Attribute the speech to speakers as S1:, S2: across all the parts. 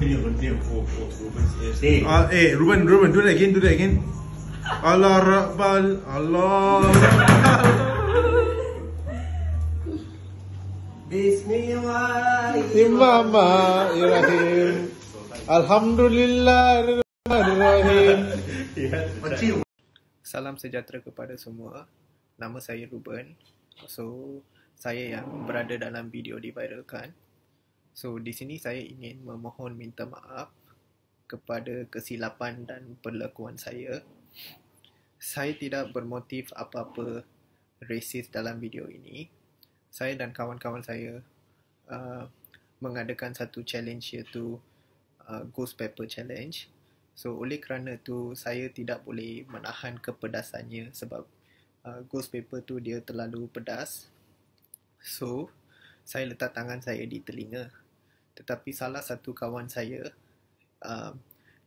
S1: video berhenti Ruben, aku aku aku aku aku aku aku aku aku aku aku aku aku aku aku Allah Rabbal Allah
S2: Bismillahirrahmanirrahim
S1: Alhamdulillahirrahmanirrahim
S3: Salam sejahtera kepada semua Nama saya Ruben So, saya yang berada dalam video diviralkan So di sini saya ingin memohon minta maaf kepada kesilapan dan perlakuan saya. Saya tidak bermotif apa-apa rasis dalam video ini. Saya dan kawan-kawan saya uh, mengadakan satu challenge iaitu uh, ghost pepper challenge. So oleh kerana tu saya tidak boleh menahan kepedasannya sebab uh, ghost pepper tu dia terlalu pedas. So saya letak tangan saya di telinga tetapi salah satu kawan saya uh,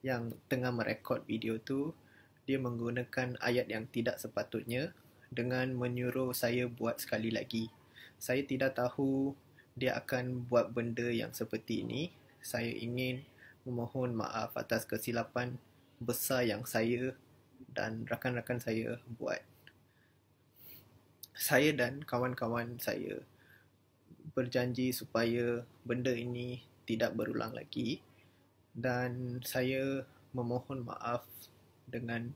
S3: yang tengah merekod video tu dia menggunakan ayat yang tidak sepatutnya dengan menyuruh saya buat sekali lagi saya tidak tahu dia akan buat benda yang seperti ini saya ingin memohon maaf atas kesilapan besar yang saya dan rakan-rakan saya buat saya dan kawan-kawan saya berjanji supaya benda ini tidak berulang lagi dan saya memohon maaf dengan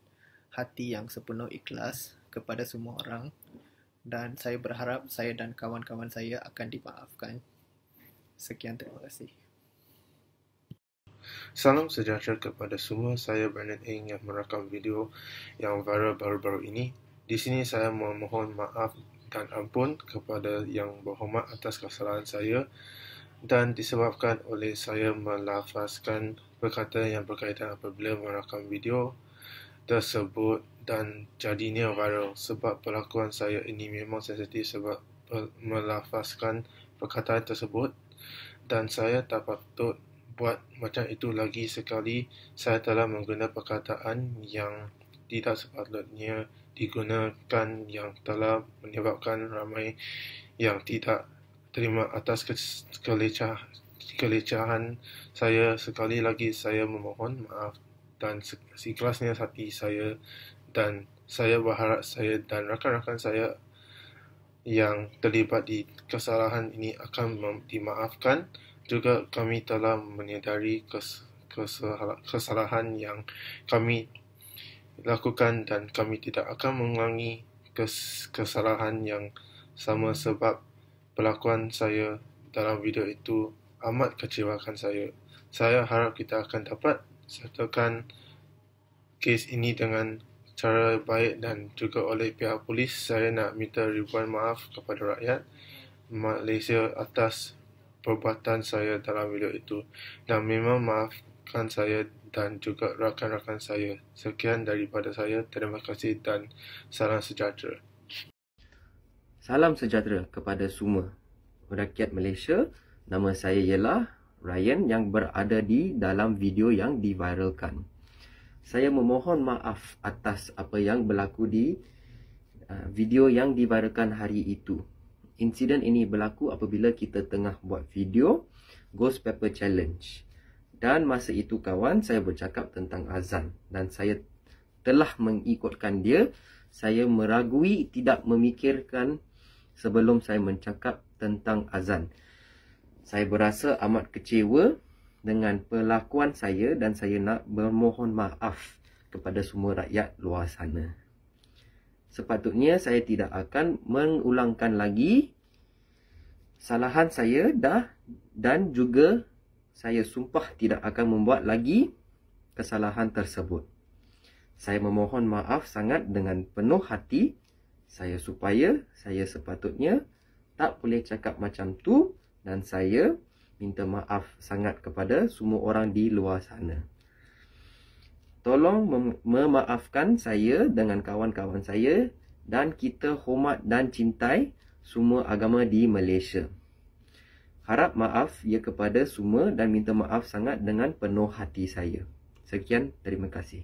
S3: hati yang sepenuh ikhlas kepada semua orang dan saya berharap saya dan kawan-kawan saya akan dimaafkan. Sekian terima kasih.
S1: Salam sejahtera kepada semua. Saya Brandon Eng yang merakam video yang viral baru-baru ini. Di sini saya memohon maaf dan ampun kepada yang berhormat atas kesalahan saya dan disebabkan oleh saya melafazkan perkataan yang berkaitan apabila merakam video tersebut dan jadinya viral sebab perlakuan saya ini memang sensitif sebab melafazkan perkataan tersebut dan saya tak patut buat macam itu lagi sekali saya telah menggunakan perkataan yang tidak sepatutnya digunakan yang telah menyebabkan ramai yang tidak terima atas kelecah kelecahan saya sekali lagi saya memohon maaf dan seikhlasnya hati saya dan saya berharap saya dan rakan-rakan saya yang terlibat di kesalahan ini akan dimaafkan juga kami telah menyedari kes- kesalahan yang kami lakukan dan kami tidak akan mengulangi kes- kesalahan yang sama sebab pelakuan saya dalam video itu amat kecewakan saya. Saya harap kita akan dapat satukan kes ini dengan cara baik dan juga oleh pihak polis. Saya nak minta ribuan maaf kepada rakyat Malaysia atas perbuatan saya dalam video itu dan memang maafkan saya dan juga rakan-rakan saya. Sekian daripada saya. Terima kasih dan salam sejahtera.
S2: Salam sejahtera kepada semua rakyat Malaysia. Nama saya ialah Ryan yang berada di dalam video yang diviralkan. Saya memohon maaf atas apa yang berlaku di uh, video yang diviralkan hari itu. Insiden ini berlaku apabila kita tengah buat video Ghost Pepper Challenge. Dan masa itu kawan saya bercakap tentang azan dan saya telah mengikutkan dia. Saya meragui tidak memikirkan sebelum saya mencakap tentang azan. Saya berasa amat kecewa dengan perlakuan saya dan saya nak bermohon maaf kepada semua rakyat luar sana. Sepatutnya saya tidak akan mengulangkan lagi salahan saya dah dan juga saya sumpah tidak akan membuat lagi kesalahan tersebut. Saya memohon maaf sangat dengan penuh hati saya supaya saya sepatutnya tak boleh cakap macam tu dan saya minta maaf sangat kepada semua orang di luar sana. Tolong mem- memaafkan saya dengan kawan-kawan saya dan kita hormat dan cintai semua agama di Malaysia. Harap maaf ya kepada semua dan minta maaf sangat dengan penuh hati saya. Sekian, terima kasih.